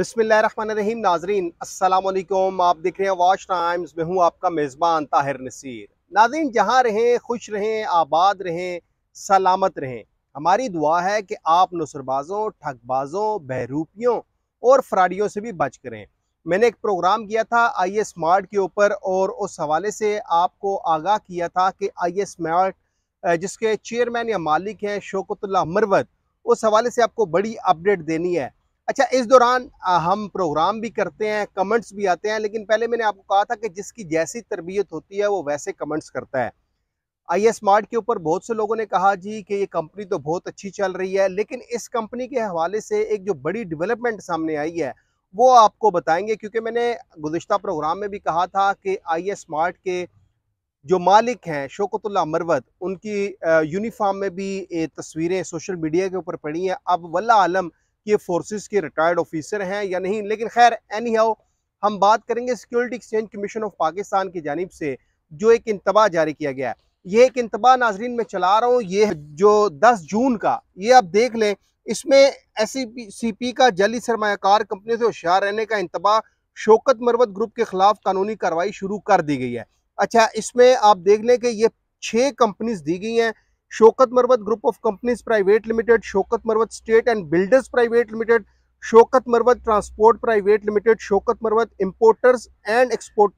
रहीम नाजरीन असलकुम आप देख रहे हैं वॉश टाइम्स में हूँ आपका मेज़बान ताहिर नसीर नाजरीन जहाँ रहें खुश रहें आबाद रहें सलामत रहें हमारी दुआ है कि आप नसरबाजों ठगबाज़ों बहरूपियों और फ्राडियों से भी बच करें मैंने एक प्रोग्राम किया था आई एस स्मार्ट के ऊपर और उस हवाले से आपको आगाह किया था कि आई एस स्मार्ट जिसके चेयरमैन या मालिक हैं शोकतुल्ला मरवत उस हवाले से आपको बड़ी अपडेट देनी है अच्छा इस दौरान हम प्रोग्राम भी करते हैं कमेंट्स भी आते हैं लेकिन पहले मैंने आपको कहा था कि जिसकी जैसी तरबियत होती है वो वैसे कमेंट्स करता है आई स्मार्ट के ऊपर बहुत से लोगों ने कहा जी कि ये कंपनी तो बहुत अच्छी चल रही है लेकिन इस कंपनी के हवाले से एक जो बड़ी डेवलपमेंट सामने आई है वो आपको बताएंगे क्योंकि मैंने गुजशत प्रोग्राम में भी कहा था कि आई स्मार्ट के जो मालिक हैं शोकतुल्ला मरवत उनकी यूनिफॉर्म में भी तस्वीरें सोशल मीडिया के ऊपर पड़ी हैं अब वल्ला आलम कि ये फोर्सेस के रिटायर्ड ऑफिसर हैं या नहीं लेकिन खैर एनी हाउ हम बात करेंगे security exchange commission of Pakistan की जानब से जो एक इंतबाह जारी किया गया है ये एक इंतबाह नाजरीन में चला रहा हूँ ये जो दस जून का ये आप देख लें इसमें एस सी पी का जली सरमाकार कंपनी से होशियार रहने का इंतबाह शोकत मरवत ग्रुप के खिलाफ कानूनी कार्रवाई शुरू कर दी गई है अच्छा इसमें आप देख लें कि ये छः कंपनीज दी गई हैं Shaukat Marwat group of companies private limited Shaukat Marwat state and builders private limited Shaukat Marwat transport private limited Shaukat Marwat importers and export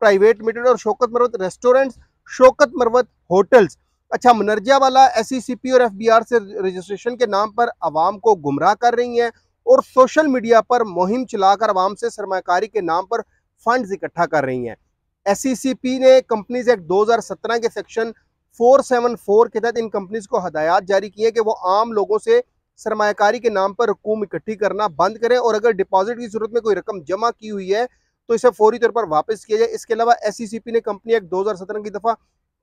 private limited और शोकत मरवत रेस्टोरेंट्स शोकत मरवत होटल्स अच्छा मनरजा वाला एस e और एफ से रजिस्ट्रेशन के नाम पर आवाम को गुमराह कर रही है और सोशल मीडिया पर मुहिम चलाकर आवाम से सरमाकारी के नाम पर फंड्स इकट्ठा कर रही हैं एस e ने कंपनीज एक्ट 2017 के सेक्शन 474 के तहत इन कंपनीज को हदायत जारी की है कि वो आम लोगों से सरमाकारी के नाम पर रकूम इकट्ठी करना बंद करें और अगर डिपॉजिट की सूरत में कोई रकम जमा की हुई है तो इसे फौरी तौर पर वापस किया जाए इसके अलावा एस e ने कंपनी एक्ट दो की दफ़ा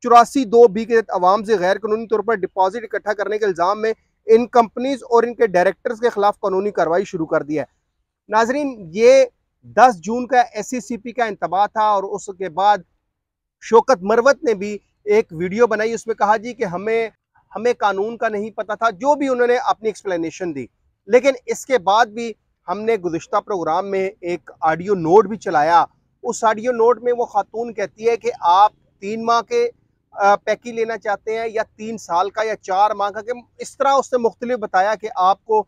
चौरासी दो बी के तहत आवाम से गैर कानूनी तौर पर डिपॉजिट इकट्ठा करने के इल्ज़ाम में इन कंपनीज और इनके डायरेक्टर्स के खिलाफ कानूनी कार्रवाई शुरू कर दी है नाजरीन ये 10 जून का एस e का इंतबाह था और उसके बाद शोकत मरवत ने भी एक वीडियो बनाई उसमें कहा जी कि हमें हमें कानून का नहीं पता था जो भी उन्होंने अपनी एक्सप्लेनेशन दी लेकिन इसके बाद भी हमने गुजशत प्रोग्राम में एक ऑडियो नोट भी चलाया उस ऑडियो नोट में वो खातून कहती है कि आप तीन माह के पैकी लेना चाहते हैं या तीन साल का या चार माह का कि इस तरह उसने मुख्तलिफ बताया कि आपको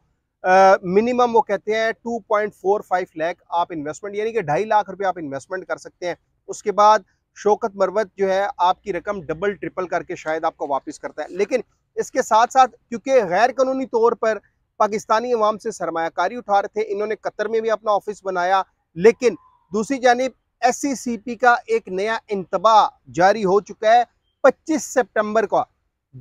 मिनिमम वो कहते हैं two point four five lakh आप इन्वेस्टमेंट यानी कि ढाई लाख रुपये आप इन्वेस्टमेंट कर सकते हैं उसके बाद शोकत मरवत जो है आपकी रकम डबल ट्रिपल करके शायद आपको वापस करता है लेकिन इसके साथ साथ क्योंकि गैर कानूनी तौर पर पाकिस्तानी अवाम से सरमाकारी उठा रहे थे इन्होंने कतर में भी अपना ऑफिस बनाया लेकिन दूसरी जानब एस सी सी पी का एक नया इंतबा जारी हो चुका है पच्चीस सेप्टेम्बर का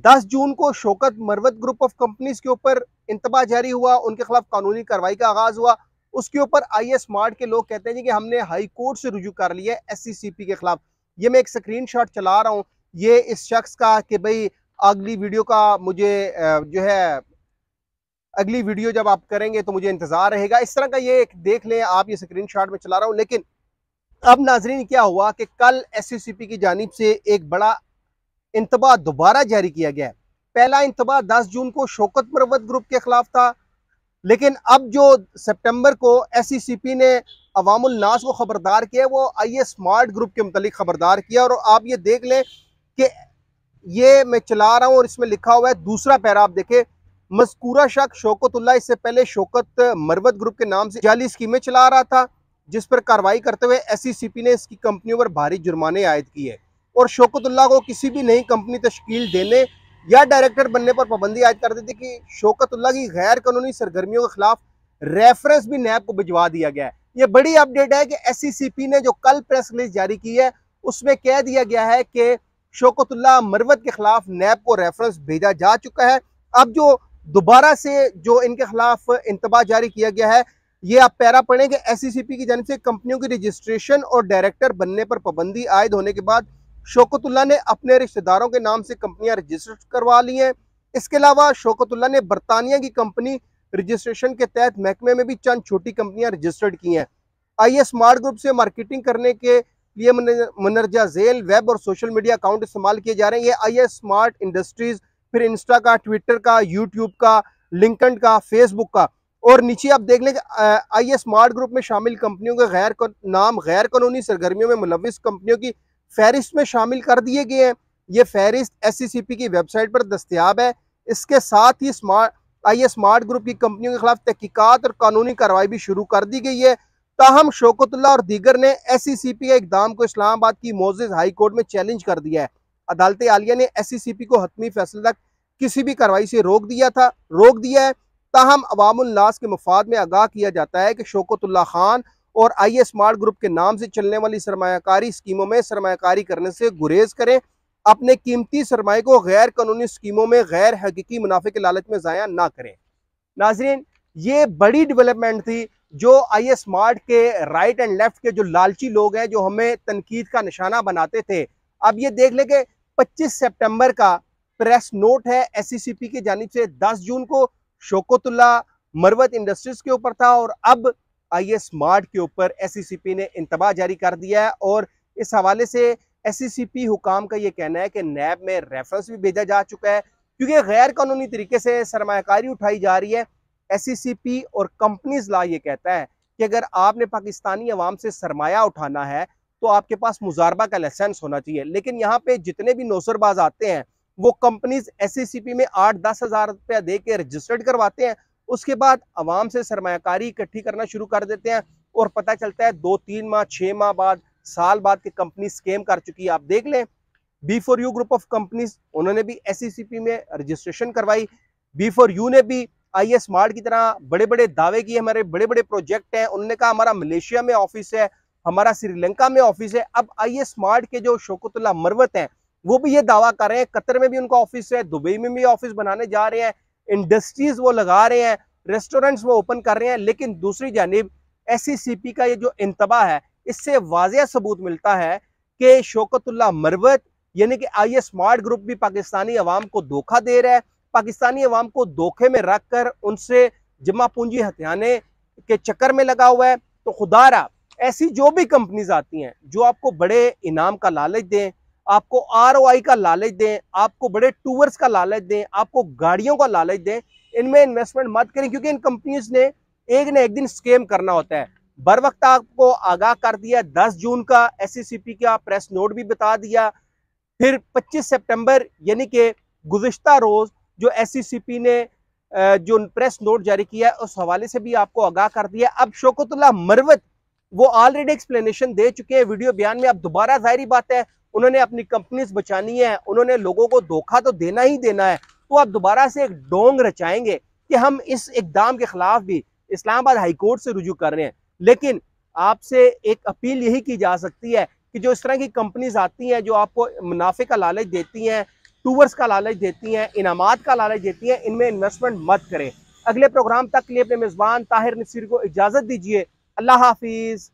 दस जून को Shaukat Marwat group of companies के ऊपर इंतबा जारी हुआ उनके खिलाफ कानूनी कार्रवाई का आगाज हुआ उसके ऊपर आई एस मार्ट के लोग कहते हैं कि हमने हाई कोर्ट से रुजू कर लिया एस सी सी पी के खिलाफ ये मैं एक स्क्रीन चला रहा हूँ ये इस शख्स का कि भाई अगली वीडियो का मुझे जो है अगली वीडियो जब आप करेंगे तो मुझे इंतज़ार रहेगा इस तरह का ये एक देख लें आप ये स्क्रीन शॉट में चला रहा हूँ लेकिन अब नाजरीन क्या हुआ कि कल एस की जानब से एक बड़ा इंतबाह दोबारा जारी किया गया पहला इंतबाह 10 जून को शौकत मरवत ग्रुप के खिलाफ था लेकिन अब जो सितंबर को एस ने अवामनास को ख़बरदार किया वो आइए स्मार्ट ग्रुप के मतलब ख़बरदार किया और आप ये देख लें कि ये मैं चला रहा हूँ और इसमें लिखा हुआ है दूसरा पैरा आप देखें मस्कूरा शक शोकतुल्ला इससे पहले शोकत मरवत ग्रुप के नाम से जाली स्कीमें चला रहा था जिस पर कार्रवाई करते हुए एस ने इसकी कंपनियों पर भारी जुर्माने आयद किए और शोकतुल्ला को किसी भी नई कंपनी तश्कील देने या डायरेक्टर बनने पर पाबंदी आयद कर दी थी कि शौकतुल्ला की गैर कानूनी सरगर्मियों के खिलाफ रेफरेंस भी नैब को भिजवा दिया गया है ये बड़ी अपडेट है कि एस e ने जो कल प्रेस रिलीज जारी की है उसमें कह दिया गया है कि शोकतुल्ला मरवत के खिलाफ नैब को रेफरेंस भेजा जा चुका है अब जो दोबारा से जो इनके खिलाफ इंतबाह जारी किया गया है ये आप पैरा पढ़ें कि एस e की जानब से कंपनियों की रजिस्ट्रेशन और डायरेक्टर बनने पर पाबंदी आयद होने के बाद शोकतुल्ला ने अपने रिश्तेदारों के नाम से कंपनियां रजिस्टर करवा ली हैं इसके अलावा शोकतुल्ला ने बरतानिया की कंपनी रजिस्ट्रेशन के तहत महकमे में भी चंद छोटी कंपनियां रजिस्टर्ड की हैं आइए स्मार्ट ग्रुप से मार्केटिंग करने के लिए मनरजा जेल वेब और सोशल मीडिया अकाउंट इस्तेमाल किए जा रहे हैं ये आइए स्मार्ट इंडस्ट्रीज़ फिर इंस्टा का ट्विटर का यूट्यूब का लिंकन का फेसबुक का और नीचे आप देख लें आइए स्मार्ट ग्रुप में शामिल कंपनियों के गैर नाम गैर कानूनी सरगर्मियों में मुलविस कंपनियों की फहरिस्त में शामिल कर दिए गए हैं ये फहरिस्त एस e की वेबसाइट पर दस्तियाब है इसके साथ ही स्मार्ट आइए स्मार्ट ग्रुप की कंपनियों के खिलाफ तहकीकत और कानूनी कार्रवाई भी शुरू कर दी गई है ताहम शोकतुल्ला और दीगर ने एस सी सी पी के इकदाम को इस्लामाबाद की मोजिज हाई कोर्ट में चैलेंज कर दिया है अदालत आलिया ने एस सी सी पी को हतमी फैसले तक किसी भी कार्रवाई से रोक दिया था रोक दिया है ताहम अवामनास के मफाद में आगाह किया जाता है कि शोकतुल्ला खान और आई स्मार्ट ग्रुप के नाम से चलने वाली सरमाकारी स्कीमों में सरमाकारी करने से गुरेज करें अपने कीमती सरमाए को गैर कानूनी स्कीमों में गैर हकीकी मुनाफे के लालच में ज़ाया ना करें नाजरीन ये बड़ी डेवलपमेंट थी जो आई एस मार्ट के राइट एंड लेफ्ट के जो लालची लोग हैं जो हमें तनकीद का निशाना बनाते थे अब ये देख लेंगे पच्चीस सेप्टेम्बर का प्रेस नोट है एस सी सी पी की जानब से दस जून को शोकतुल्ला मरवत इंडस्ट्रीज के ऊपर था और अब आई एस मार्ट के ऊपर एस सी सी पी ने इंतबाह जारी कर दिया है और इस हवाले से एस पी e हुकाम का ये कहना है कि नैब में रेफरेंस भी भेजा जा चुका है क्योंकि गैर कानूनी तरीके से सरमाकारी उठाई जा रही है एससीसीपी e और कंपनीज ला ये कहता है कि अगर आपने पाकिस्तानी अवाम से सरमाया उठाना है तो आपके पास मुजारबा का लाइसेंस होना चाहिए लेकिन यहाँ पे जितने भी नौसरबाज आते हैं वो कंपनीज पी e में आठ दस हज़ार रुपया दे के रजिस्टर्ड करवाते हैं उसके बाद अवाम से सरमाकारी इकट्ठी करना शुरू कर देते हैं और पता चलता है दो तीन माह छः माह बाद साल बाद की कंपनी स्केम कर चुकी है आप देख लें B for U group of companies उन्होंने भी एस e में रजिस्ट्रेशन करवाई बी फॉर यू ने भी आई एस मार्ट की तरह बड़े बड़े दावे किए हमारे बड़े बड़े प्रोजेक्ट हैं उन्होंने कहा हमारा मलेशिया में ऑफिस है हमारा श्रीलंका में ऑफिस है अब आई एस मार्ट के जो शोकतुल्ला मरवत हैं वो भी ये दावा कर रहे हैं कतर में भी उनका ऑफिस है दुबई में भी ऑफिस बनाने जा रहे हैं इंडस्ट्रीज वो लगा रहे हैं रेस्टोरेंट्स वो ओपन कर रहे हैं लेकिन दूसरी जानब एस e का ये जो इंतबा है इससे वाजिया सबूत मिलता है कि शोकतुल्ला मरवत यानी कि आई एस स्मार्ट ग्रुप भी पाकिस्तानी अवाम को धोखा दे रहा है पाकिस्तानी अवाम को धोखे में रख कर उनसे जमा पूंजी हथियाने के चक्कर में लगा हुआ है तो खुदारा ऐसी जो भी कंपनीज आती हैं जो आपको बड़े इनाम का लालच दें आपको आर का लालच दें आपको बड़े टूवर्स का लालच दें आपको गाड़ियों का लालच दें इनमें इन्वेस्टमेंट मत करें क्योंकि इन कंपनीज ने एक ना एक दिन स्केम करना होता है बर वक्त आपको आगाह कर दिया 10 जून का पी e का प्रेस नोट भी बता दिया फिर 25 सितंबर यानी कि गुज्तर रोज़ जो पी e ने जो प्रेस नोट जारी किया है उस हवाले से भी आपको आगाह कर दिया अब शोकतुल्ला मरवत वो ऑलरेडी एक्सप्लेनेशन दे चुके हैं वीडियो बयान में अब दोबारा जाहरी बात है उन्होंने अपनी कंपनीज बचानी है उन्होंने लोगों को धोखा तो देना ही देना है तो आप दोबारा से एक डोंग रचाएंगे कि हम इस इकदाम के खिलाफ भी इस्लामाबाद हाईकोर्ट से रुजू कर रहे हैं लेकिन आपसे एक अपील यही की जा सकती है कि जो इस तरह की कंपनीज आती हैं जो आपको मुनाफे का लालच देती हैं टूवर्स का लालच देती हैं इनामात का लालच देती हैं इनमें इन्वेस्टमेंट मत करें अगले प्रोग्राम तक के लिए अपने मेज़बान ताहिर नसीर को इजाज़त दीजिए अल्लाह हाफिज़